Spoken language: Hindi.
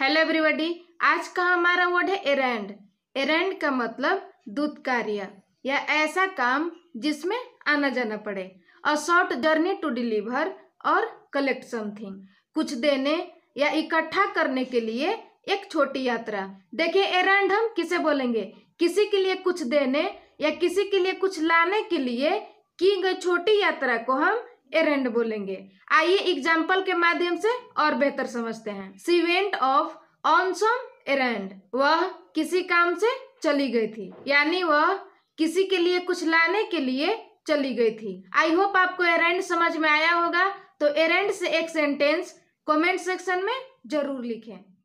हेलो एवरीबॉडी आज का हमारा वर्ड है एरेंड एरेंड का मतलब दूत कार्य या ऐसा काम जिसमें आना जाना पड़े a short journey to deliver और कलेक्ट समथिंग कुछ देने या इकट्ठा करने के लिए एक छोटी यात्रा देखिए एरेंड हम किसे बोलेंगे किसी के लिए कुछ देने या किसी के लिए कुछ लाने के लिए की गई छोटी यात्रा को हम एरेंड बोलेंगे आइए एग्जाम्पल के माध्यम से और बेहतर समझते हैं servant of on some errand वह किसी काम से चली गई थी यानी वह किसी के लिए कुछ लाने के लिए चली गई थी आई होप आपको एरेंड समझ में आया होगा तो एरेंड से एक सेंटेंस कमेंट सेक्शन में जरूर लिखें